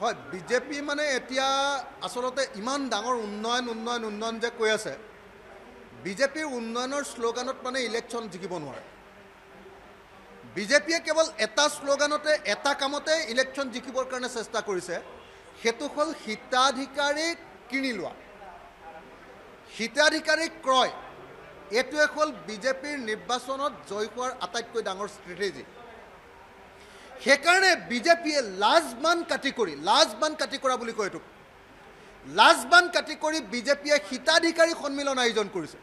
হয় বিজেপি মানে এতিয়া আচলতে ইমান ডাঙৰ উন্নয়ন উন্নয়ন উন্নয়ন যে কৈ আছে বিজেপিৰ উন্নয়নৰ শ্লোগানত মানে ইলেকশ্যন জিকিব নোৱাৰে বিজেপিয়ে কেৱল এটা শ্লোগানতে এটা কামতে ইলেকশ্যন জিকিবৰ কাৰণে চেষ্টা কৰিছে সেইটো হ'ল হিতাধিকাৰী কিনি লোৱা হিতাধিকাৰী ক্ৰয় এইটোৱে হ'ল বিজেপিৰ নিৰ্বাচনত জয় হোৱাৰ আটাইতকৈ ডাঙৰ ষ্ট্ৰেটেজি সেইকাৰণে বিজেপিয়ে লাজবান কাটি কৰি লাজবান কাটি কৰা বুলি কয় এইটো লাজবান কাটি কৰি বিজেপিয়ে হিতাধিকাৰী সন্মিলন আয়োজন কৰিছে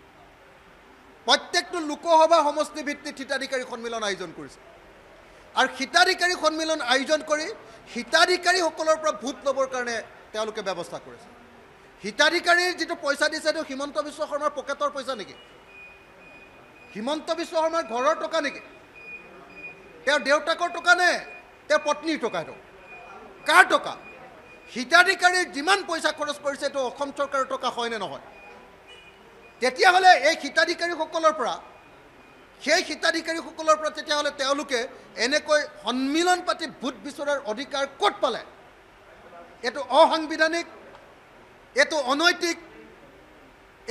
প্ৰত্যেকটো লোকসভা সমষ্টিভিত্তিত হিতাধিকাৰী সন্মিলন আয়োজন কৰিছে আৰু হিতাধিকাৰী সন্মিলন আয়োজন কৰি হিতাধিকাৰীসকলৰ পৰা ভোট ল'বৰ কাৰণে তেওঁলোকে ব্যৱস্থা কৰিছে হিতাধিকাৰীৰ যিটো পইচা দিছে সেইটো হিমন্ত বিশ্ব শৰ্মাৰ পকেটৰ পইচা নেকি হিমন্ত বিশ্ব শৰ্মাৰ ঘৰৰ টকা নেকি তেওঁ দেউতাকৰ টকা নে তেওঁ পত্নীৰ টকা সেইটো কাৰ টকা হিতাধিকাৰী যিমান পইচা খৰচ কৰিছে এইটো অসম চৰকাৰৰ টকা হয়নে নহয় তেতিয়াহ'লে এই হিতাধিকাৰীসকলৰ পৰা সেই হিতাধিকাৰীসকলৰ পৰা তেতিয়াহ'লে তেওঁলোকে এনেকৈ সন্মিলন পাতি ভোট বিচৰাৰ অধিকাৰ ক'ত পালে এইটো অসাংবিধানিক এইটো অনৈতিক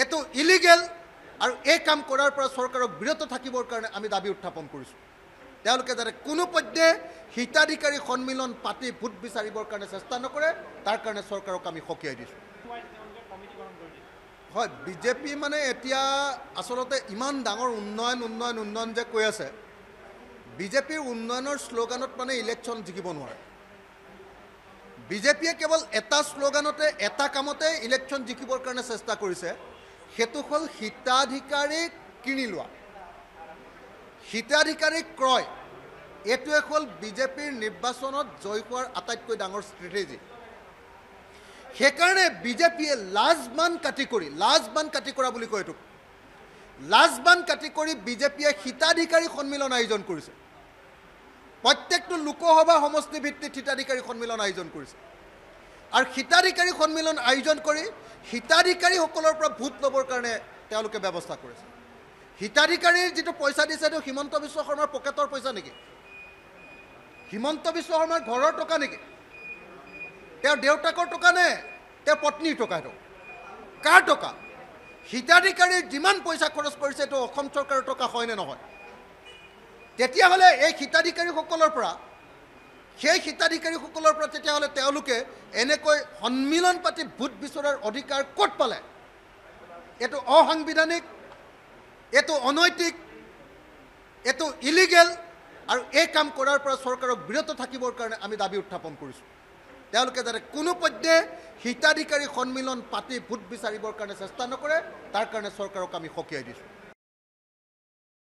এইটো ইলিগেল আৰু এই কাম কৰাৰ পৰা চৰকাৰক বিৰত থাকিবৰ কাৰণে আমি দাবী উত্থাপন কৰিছোঁ তেওঁলোকে যাতে কোনো কোনোপধ্যে হিতাধিকাৰী সন্মিলন পাতি ভোট বিচাৰিবৰ কাৰণে চেষ্টা নকৰে তাৰ কাৰণে চৰকাৰক আমি সকীয়াই দিছোঁ হয় বিজেপি মানে এতিয়া আচলতে ইমান ডাঙৰ উন্নয়ন উন্নয়ন উন্নয়ন যে কৈ আছে বিজেপিৰ উন্নয়নৰ শ্লোগানত মানে ইলেকশ্যন জিকিব নোৱাৰে বিজেপিয়ে কেৱল এটা শ্লোগানতে এটা কামতে ইলেকশ্যন জিকিবৰ কাৰণে চেষ্টা কৰিছে সেইটো হ'ল হিতাধিকাৰী কিনি লোৱা হিতাধিকাৰী ক্ৰয় এইটোৱে হ'ল বিজেপিৰ নিৰ্বাচনত জয় হোৱাৰ আটাইতকৈ ডাঙৰ ষ্ট্ৰেটেজি সেইকাৰণে বিজেপিয়ে লাজবান কাটি কৰি লাজবান কাটি কৰা বুলি কয় এইটো লাজবান কাটি কৰি বিজেপিয়ে হিতাধিকাৰী সন্মিলন আয়োজন কৰিছে প্ৰত্যেকটো লোকসভা সমষ্টিভিত্তিত হিতাধিকাৰী সন্মিলন আয়োজন কৰিছে আৰু হিতাধিকাৰী সন্মিলন আয়োজন কৰি হিতাধিকাৰীসকলৰ পৰা ভোট ল'বৰ কাৰণে তেওঁলোকে ব্যৱস্থা কৰিছে হিতাধিকাৰীৰ যিটো পইচা দিছে সেইটো হিমন্ত বিশ্ব শৰ্মাৰ পকেটৰ পইচা নেকি হিমন্ত বিশ্ব শৰ্মাৰ ঘৰৰ টকা নেকি তেওঁৰ দেউতাকৰ টকা নে তেওঁৰ পত্নীৰ টকা সেইটো কাৰ টকা হিতাধিকাৰীৰ যিমান পইচা খৰচ কৰিছে সেইটো অসম চৰকাৰৰ টকা হয়নে নহয় তেতিয়াহ'লে এই হিতাধিকাৰীসকলৰ পৰা সেই হিতাধিকাৰীসকলৰ পৰা তেতিয়াহ'লে তেওঁলোকে এনেকৈ সন্মিলন পাতি ভোট বিচৰাৰ অধিকাৰ ক'ত পালে এইটো অসাংবিধানিক এইটো অনৈতিক এইটো ইলিগেল আৰু এই কাম কৰাৰ পৰা চৰকাৰক বিৰত থাকিবৰ কাৰণে আমি দাবী উত্থাপন কৰিছোঁ তেওঁলোকে যাতে কোনো কোনোপধ্যে হিতাধিকাৰী সন্মিলন পাতি ভোট বিচাৰিবৰ কাৰণে চেষ্টা নকৰে তাৰ কাৰণে চৰকাৰক আমি সকীয়াই দিছোঁ